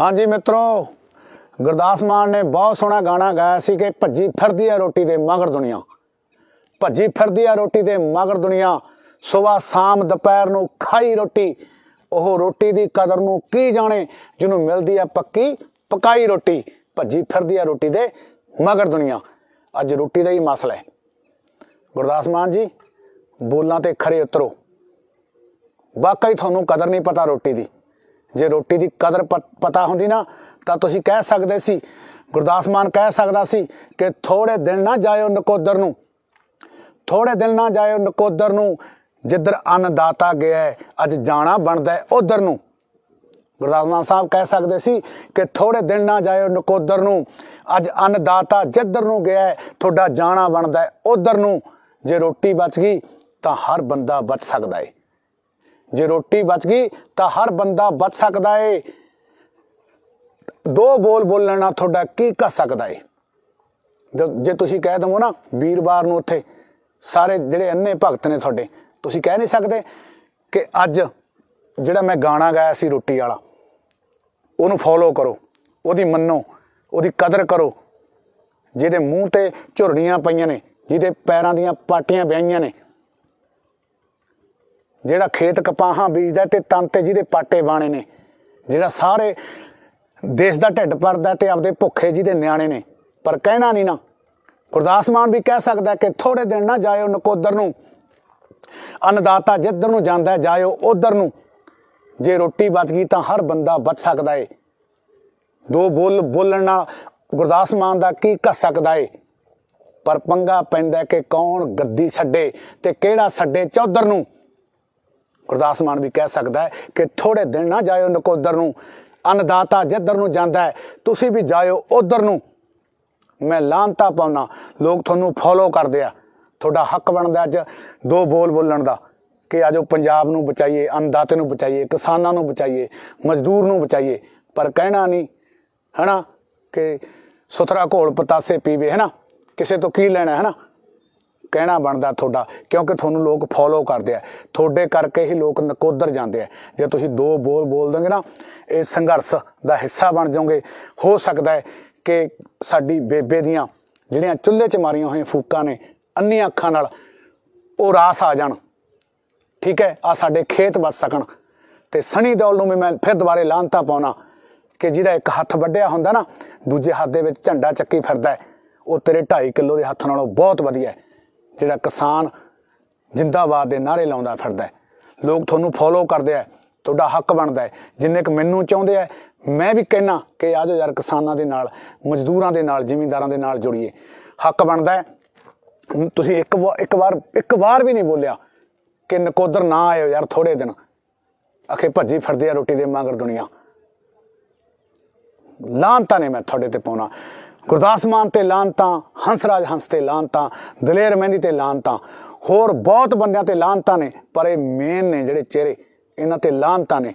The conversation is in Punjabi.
ਹਾਂਜੀ ਮਿੱਤਰੋ ਗੁਰਦਾਸ ਮਾਨ ਨੇ ਬਹੁਤ ਸੋਹਣਾ ਗਾਣਾ ਗਾਇਆ ਸੀ ਕਿ ਭੱਜੀ ਫਿਰਦੀ ਆ ਰੋਟੀ ਦੇ ਮਗਰ ਦੁਨੀਆ ਭੱਜੀ ਫਿਰਦੀ ਆ ਰੋਟੀ ਦੇ ਮਗਰ ਦੁਨੀਆ ਸਵੇਰ ਸ਼ਾਮ ਦੁਪਹਿਰ ਨੂੰ ਖਾਈ ਰੋਟੀ ਉਹ ਰੋਟੀ ਦੀ ਕਦਰ ਨੂੰ ਕੀ ਜਾਣੇ ਜਿਹਨੂੰ ਮਿਲਦੀ ਆ ਪੱਕੀ ਪਕਾਈ ਰੋਟੀ ਭੱਜੀ ਫਿਰਦੀ ਆ ਰੋਟੀ ਦੇ ਮਗਰ ਦੁਨੀਆ ਅੱਜ ਰੋਟੀ ਦਾ ਹੀ ਮਸਲਾ ਹੈ ਗੁਰਦਾਸ ਮਾਨ ਜੀ ਬੋਲਾਂ ਤੇ ਖਰੇ ਉਤਰੋ ਵਾਕਈ ਤੁਹਾਨੂੰ ਕਦਰ ਨਹੀਂ ਪਤਾ ਰੋਟੀ ਦੀ ਜੇ ਰੋਟੀ ਦੀ ਕਦਰ ਪਤਾ ਹੁੰਦੀ ਨਾ ਤਾਂ ਤੁਸੀਂ ਕਹਿ ਸਕਦੇ ਸੀ ਗੁਰਦਾਸ ਮਾਨ ਕਹਿ ਸਕਦਾ ਸੀ ਕਿ ਥੋੜੇ ਦਿਨ ਨਾ ਜਾਇਓ ਨਕੋਦਰ ਨੂੰ ਥੋੜੇ ਦਿਨ ਨਾ ਜਾਇਓ ਨਕੋਦਰ ਨੂੰ ਜਿੱਧਰ ਦਾਤਾ ਗਿਆ ਅੱਜ ਜਾਣਾ ਬਣਦਾ ਹੈ ਉਧਰ ਨੂੰ ਗੁਰਦਾਸ ਮਾਨ ਸਾਹਿਬ ਕਹਿ ਸਕਦੇ ਸੀ ਕਿ ਥੋੜੇ ਦਿਨ ਨਾ ਜਾਇਓ ਨਕੋਦਰ ਨੂੰ ਅੱਜ ਦਾਤਾ ਜਿੱਧਰ ਨੂੰ ਗਿਆ ਤੁਹਾਡਾ ਜਾਣਾ ਬਣਦਾ ਹੈ ਉਧਰ ਨੂੰ ਜੇ ਰੋਟੀ ਬਚ ਗਈ ਤਾਂ ਹਰ ਬੰਦਾ ਬਚ ਸਕਦਾ ਹੈ ਜੇ ਰੋਟੀ ਬਚ ਗਈ ਤਾਂ ਹਰ ਬੰਦਾ ਬਚ ਸਕਦਾ ਏ ਦੋ ਬੋਲ ਬੋਲਣਾ ਤੁਹਾਡਾ ਕੀ ਕਰ ਸਕਦਾ ਏ ਜੇ ਤੁਸੀਂ ਕਹਿ ਦਵੋ ਨਾ ਵੀਰਵਾਰ ਨੂੰ ਉੱਥੇ ਸਾਰੇ ਜਿਹੜੇ ਅੰਨੇ ਭਗਤ ਨੇ ਤੁਹਾਡੇ ਤੁਸੀਂ ਕਹਿ ਨਹੀਂ ਸਕਦੇ ਕਿ ਅੱਜ ਜਿਹੜਾ ਮੈਂ ਗਾਣਾ ਗਾਇਆ ਸੀ ਰੋਟੀ ਵਾਲਾ ਉਹਨੂੰ ਫੋਲੋ ਕਰੋ ਉਹਦੀ ਮੰਨੋ ਉਹਦੀ ਕਦਰ ਕਰੋ ਜਿਹਦੇ ਮੂੰਹ ਤੇ ਝੁਰੜੀਆਂ ਪਈਆਂ ਨੇ ਜਿਹਦੇ ਪੈਰਾਂ ਦੀਆਂ ਪਾਟੀਆਂ ਵਹੀਆਂ ਨੇ ਜਿਹੜਾ ਖੇਤ ਕਪਾਹਾਂ ਬੀਜਦਾ ਤੇ ਤਨ ਤੇ ਜਿਹਦੇ ਪਾਟੇ ਬਾਣੇ ਨੇ ਜਿਹੜਾ ਸਾਰੇ ਦੇਸ਼ ਦਾ ਢਿੱਡ ਭਰਦਾ ਤੇ ਆਪਦੇ ਭੁੱਖੇ ਜਿਹਦੇ ਨਿਆਣੇ ਨੇ ਪਰ ਕਹਿਣਾ ਨਹੀਂ ਨਾ ਗੁਰਦਾਸ ਮਾਨ ਵੀ ਕਹਿ ਸਕਦਾ ਕਿ ਥੋੜੇ ਦਿਨ ਨਾ ਜਾਇਓ ਨਕੋਦਰ ਨੂੰ ਅਨਦਾਤਾ ਜਿੱਧਰ ਨੂੰ ਜਾਂਦਾ ਜਾਇਓ ਉਧਰ ਨੂੰ ਜੇ ਰੋਟੀ ਬਚ ਗਈ ਤਾਂ ਹਰ ਬੰਦਾ ਬਚ ਸਕਦਾ ਏ ਦੋ ਬੋਲ ਬੋਲਣ ਨਾਲ ਗੁਰਦਾਸ ਮਾਨ ਦਾ ਕੀ ਘਸ ਸਕਦਾ ਏ ਪਰ ਪੰਗਾ ਪੈਂਦਾ ਕਿ ਕੌਣ ਗੱਦੀ ਛੱਡੇ ਤੇ ਕਿਹੜਾ ਛੱਡੇ ਚੌਧਰ ਨੂੰ ਗੁਰਦਾਸ ਮਾਨ ਵੀ ਕਹਿ ਸਕਦਾ ਹੈ ਕਿ ਥੋੜੇ ਦਿਨ ਨਾ ਜਾਇਓ ਨਕੋਦਰ ਨੂੰ ਅਨਦਾਤਾ ਜਿੱਧਰ ਨੂੰ ਜਾਂਦਾ ਹੈ ਤੁਸੀਂ ਵੀ ਜਾਇਓ ਉਧਰ ਨੂੰ ਮੈਂ ਲਾਂਤਾ ਪਾਉਣਾ ਲੋਕ ਤੁਹਾਨੂੰ ਫੋਲੋ ਕਰਦੇ ਆ ਤੁਹਾਡਾ ਹੱਕ ਬਣਦਾ ਅੱਜ ਦੋ ਬੋਲ ਬੋਲਣ ਦਾ ਕਿ ਆਜੋ ਪੰਜਾਬ ਨੂੰ ਬਚਾਈਏ ਅਨਦਾਤੇ ਨੂੰ ਬਚਾਈਏ ਕਿਸਾਨਾਂ ਨੂੰ ਬਚਾਈਏ ਮਜ਼ਦੂਰ ਨੂੰ ਬਚਾਈਏ ਪਰ ਕਹਿਣਾ ਨਹੀਂ ਹਨਾ ਕਿ ਸੁਥਰਾ ਘੋਲ ਪਤਾਸੇ ਪੀਵੇ ਹਨਾ ਕਿਸੇ ਤੋਂ ਕੀ ਲੈਣਾ ਹਨਾ ਕਹਿਣਾ ਬਣਦਾ ਤੁਹਾਡਾ ਕਿਉਂਕਿ ਤੁਹਾਨੂੰ ਲੋਕ ਫੋਲੋ ਕਰਦੇ ਆ ਤੁਹਾਡੇ ਕਰਕੇ ਹੀ ਲੋਕ ਨਕੋਦਰ ਜਾਂਦੇ ਆ ਜੇ ਤੁਸੀਂ ਦੋ ਬੋਲ ਬੋਲ ਦੋਗੇ ਨਾ ਇਹ ਸੰਘਰਸ਼ ਦਾ ਹਿੱਸਾ ਬਣ ਜਾਓਗੇ ਹੋ ਸਕਦਾ ਹੈ ਕਿ ਸਾਡੀ ਬੇਬੇ ਦੀਆਂ ਜਿਹੜੀਆਂ ਚੁੱਲ੍ਹੇ 'ਚ ਮਾਰੀਆਂ ਹੋਈਆਂ ਫੂਕਾਂ ਨੇ ਅੰਨੀਆਂ ਅੱਖਾਂ ਨਾਲ ਉਹ ਰਾਸ ਆ ਜਾਣ ਠੀਕ ਹੈ ਆ ਸਾਡੇ ਖੇਤ ਵੱਸ ਸਕਣ ਤੇ ਸਣੀ ਦੌਲ ਨੂੰ ਮੈਂ ਫਿਰ ਦੁਬਾਰੇ ਲਾਂਤਾ ਪਾਉਣਾ ਕਿ ਜਿਹਦਾ ਇੱਕ ਹੱਥ ਵੱਡਿਆ ਹੁੰਦਾ ਨਾ ਦੂਜੇ ਹੱਥ ਦੇ ਵਿੱਚ ਝੰਡਾ ਚੱਕੀ ਫਿਰਦਾ ਉਹ ਤੇਰੇ 2.5 ਕਿਲੋ ਦੇ ਹੱਥ ਨਾਲੋਂ ਬਹੁਤ ਵਧੀਆ ਹੈ ਜਿਹੜਾ ਕਿਸਾਨ ਜਿੰਦਾਬਾਦ ਦੇ ਨਾਰੇ ਲਾਉਂਦਾ ਫਿਰਦਾ ਹੈ ਲੋਕ ਤੁਹਾਨੂੰ ਫੋਲੋ ਕਰਦੇ ਆ ਤੁਹਾਡਾ ਹੱਕ ਬਣਦਾ ਹੈ ਜਿੰਨੇ ਕਿ ਮੈਨੂੰ ਚਾਹੁੰਦੇ ਆ ਮੈਂ ਵੀ ਕਹਿਣਾ ਕਿ ਆਜੋ ਯਾਰ ਕਿਸਾਨਾਂ ਦੇ ਨਾਲ ਮਜ਼ਦੂਰਾਂ ਦੇ ਨਾਲ ਜ਼ਿਮੀਂਦਾਰਾਂ ਦੇ ਨਾਲ ਜੁੜੀਏ ਹੱਕ ਬਣਦਾ ਹੈ ਤੁਸੀਂ ਇੱਕ ਇੱਕ ਵਾਰ ਇੱਕ ਵਾਰ ਵੀ ਨਹੀਂ ਬੋਲਿਆ ਕਿ ਨਕੋਦਰ ਨਾ ਆਇਓ ਯਾਰ ਥੋੜੇ ਦਿਨ ਅਖੇ ਭੱਜੀ ਫਿਰਦੇ ਆ ਰੋਟੀ ਦੇ ਮੰਗਰ ਦੁਨੀਆ ਲਾਂਤਾ ਨੇ ਮੈਂ ਤੁਹਾਡੇ ਤੇ ਪਾਉਣਾ ਗੁਰਦਾਸ ਮਾਨ ਤੇ ਲਾਂਤਾਂ ਹੰਸਰਾਜ ਹੰਸ ਤੇ ਲਾਂਤਾਂ ਦਲੇਰ ਮਹਿੰਦੀ ਤੇ ਲਾਂਤਾਂ ਹੋਰ ਬਹੁਤ ਬੰਦਿਆਂ ਤੇ ਲਾਂਤਾਂ ਨੇ ਪਰ ਇਹ ਮੇਨ ਨੇ ਜਿਹੜੇ ਚਿਹਰੇ ਇਹਨਾਂ ਤੇ ਲਾਂਤਾਂ ਨੇ